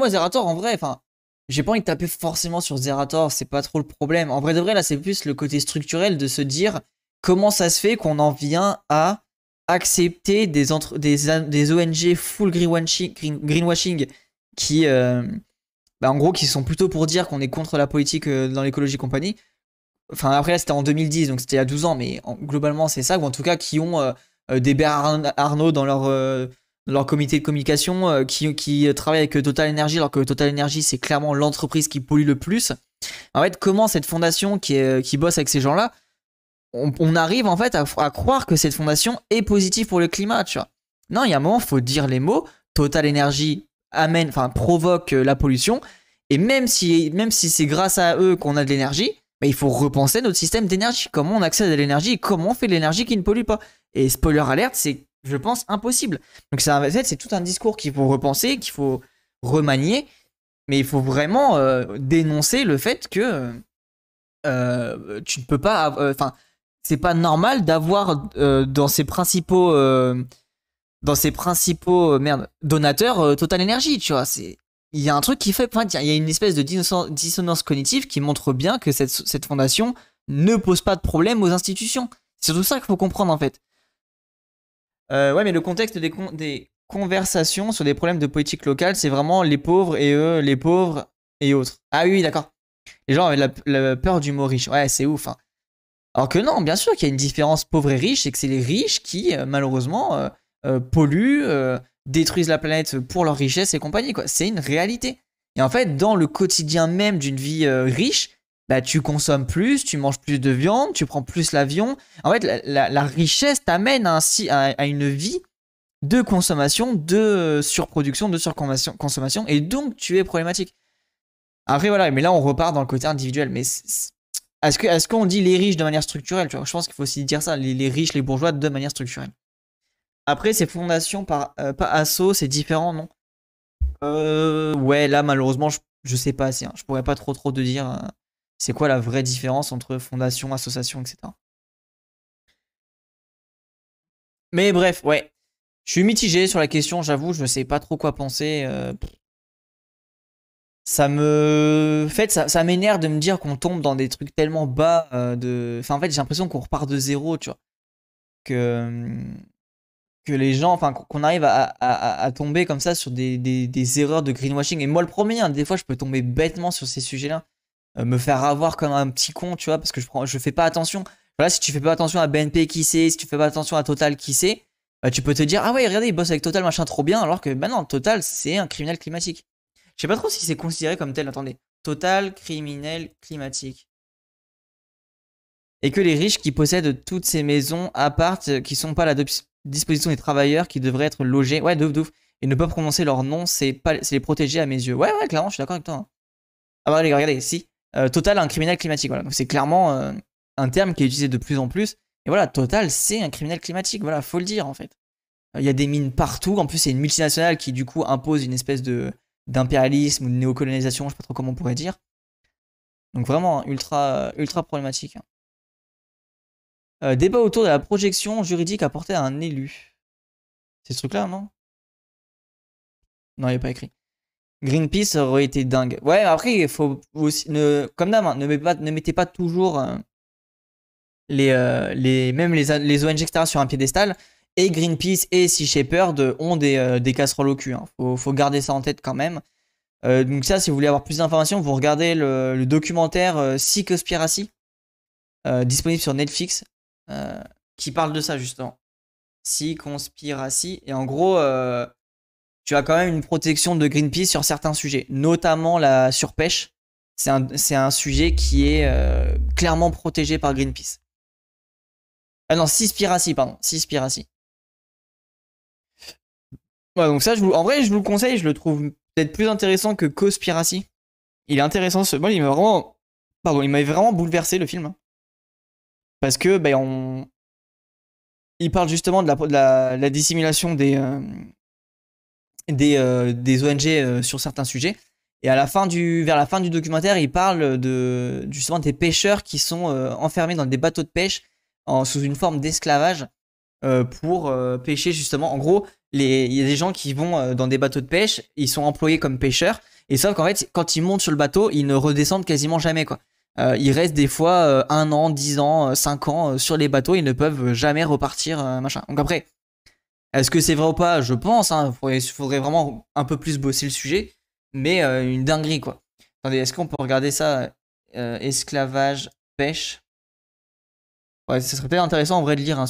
Moi, Zerator, en vrai, enfin, j'ai pas envie de taper forcément sur Zerator, c'est pas trop le problème. En vrai de vrai, là, c'est plus le côté structurel de se dire comment ça se fait qu'on en vient à accepter des, ONG full greenwashing, greenwashing qui, euh, bah, en gros, qui sont plutôt pour dire qu'on est contre la politique euh, dans l'écologie compagnie. Enfin, après, là, c'était en 2010, donc c'était il y a 12 ans, mais globalement, c'est ça, ou en tout cas, qui ont euh, des Bernard Arnault dans leur, leur comité de communication euh, qui, qui travaille avec Total Energy, alors que Total Energy, c'est clairement l'entreprise qui pollue le plus. En fait, comment cette fondation qui, euh, qui bosse avec ces gens-là, on, arrive en fait à, croire que cette fondation est positive pour le climat, tu vois. Non, il y a un moment, faut dire les mots. Total Energy amène, enfin provoque euh, la pollution. Et même si, même si c'est grâce à eux qu'on a de l'énergie, mais bah, il faut repenser notre système d'énergie. Comment on accède à l'énergie et comment on fait de l'énergie qui ne pollue pas. Et spoiler alerte, c'est je pense, impossible. Donc c'est c'est tout un discours qu'il faut repenser, qu'il faut remanier, mais il faut vraiment euh, dénoncer le fait que euh, euh, tu ne peux pas, enfin, c'est pas normal d'avoir dans ses principaux, dans ses principaux, merde, donateurs Total Energy, tu vois, c'est il y a un truc qui fait. il y a une espèce de dissonance cognitive qui montre bien que cette, cette fondation ne pose pas de problème aux institutions. C'est tout ça qu'il faut comprendre en fait. Euh, ouais, mais le contexte des, des conversations sur des problèmes de politique locale, c'est vraiment les pauvres et eux, les pauvres et autres. Ah oui, d'accord. Les gens avaient la, peur du mot riche. Ouais, c'est ouf. Hein. Alors que non, bien sûr qu'il y a une différence pauvre et riche, c'est que c'est les riches qui, euh, malheureusement, euh, polluent, détruisent la planète pour leur richesse et compagnie. C'est une réalité. Et en fait, dans le quotidien même d'une vie riche, bah, tu consommes plus, tu manges plus de viande, tu prends plus l'avion. En fait, la, richesse t'amène à, à, une vie de consommation, de surproduction, de surconsommation, et donc tu es problématique. Après, voilà, mais là, on repart dans le côté individuel. Mais est-ce que est qu'on dit les riches de manière structurelle Je pense qu'il faut aussi dire ça, les, riches, les bourgeois de manière structurelle. Après, ces fondations par, euh, pas assaut, c'est différent, non euh, ouais, là malheureusement, je, je sais pas assez. Hein. Je pourrais pas trop trop te dire. Euh, c'est quoi la vraie différence entre fondation, association, etc. Mais bref, ouais. Je suis mitigé sur la question, j'avoue, je ne sais pas trop quoi penser. Euh, ça me. fait, ça, m'énerve de me dire qu'on tombe dans des trucs tellement bas euh, de. Enfin, en fait, j'ai l'impression qu'on repart de zéro, tu vois. Que. Hum, que les gens. Enfin, qu'on arrive à, tomber comme ça sur des, erreurs de greenwashing. Et moi, le premier, hein, des fois, je peux tomber bêtement sur ces sujets-là. Euh, me faire avoir comme un petit con, tu vois, parce que je prends, je fais pas attention. Voilà, si tu fais pas attention à BNP qui sait si tu fais pas attention à Total qui sait bah, tu peux te dire ah ouais, regardez, il bosse avec Total machin trop bien, alors que maintenant bah non, Total c'est un criminel climatique. Je sais pas trop si c'est considéré comme tel. Attendez, Total criminel climatique. Et que les riches qui possèdent toutes ces maisons, appartes, euh, qui sont pas à la disposition des travailleurs, qui devraient être logés, ouais, d'ouf d'ouf Et ne pas prononcer leur nom, c'est les protéger à mes yeux. Ouais, ouais, clairement, je suis d'accord avec toi. Hein. Ah bah, allez regardez, si euh, Total un criminel climatique. Voilà. Donc c'est clairement euh, un terme qui est utilisé de plus en plus. Et voilà, Total, c'est un criminel climatique. Voilà, faut le dire en fait. Euh, il y a des mines partout. En plus, c'est une multinationale qui du coup impose une espèce de d'impérialisme ou de néocolonisation, je sais pas trop comment on pourrait dire. Donc vraiment ultra ultra problématique. Hein. débat autour de la projection juridique apportée à un élu. C'est ce truc-là, non Non, il a pas écrit. Greenpeace aurait été dingue. Ouais, après, il faut aussi. comme d'hab, hein, ne, mettez pas, ne mettez pas toujours euh, les, euh, les, même les, les ONG, etc., sur un piédestal. Et Greenpeace et Sea Shepherd euh, ont des, des casseroles au cul. Hein. Faut, garder ça en tête quand même. donc, ça, si vous voulez avoir plus d'informations, vous regardez le, documentaire Sea Conspiracy, disponible sur Netflix, qui parle de ça justement. Sea Conspiracy. Et en gros tu as quand même une protection de Greenpeace sur certains sujets, notamment la surpêche. C'est un, sujet qui est euh, clairement protégé par Greenpeace. Ah non, Cispiracy, pardon. piracy. donc ça, en vrai, je vous le conseille, je le trouve peut-être plus intéressant que Cospiracy. Il est intéressant, ce... il m'a vraiment... Pardon, il m'avait vraiment bouleversé, le film. Hein. Parce que, ben, on... Il parle justement de la, dissimulation des, euh, des, euh, ONG euh, sur certains sujets. Et à la fin du, vers la fin du documentaire, il parle de, justement des pêcheurs qui sont euh, enfermés dans des bateaux de pêche sous une forme d'esclavage pour pêcher justement. En gros, il y a des gens qui vont dans des bateaux de pêche, ils sont employés comme pêcheurs, et sauf qu'en fait, quand ils montent sur le bateau, ils ne redescendent quasiment jamais. quoi. ils restent des fois un an, dix ans, cinq ans sur les bateaux, ils ne peuvent jamais repartir, machin. Donc après, est-ce que c'est vrai ou pas Je pense. Il hein. faudrait, vraiment un peu plus bosser le sujet. Mais euh, une dinguerie, quoi. Attendez, est-ce qu'on peut regarder ça euh, Esclavage, pêche. Ouais, ce serait peut-être intéressant en vrai de lire hein,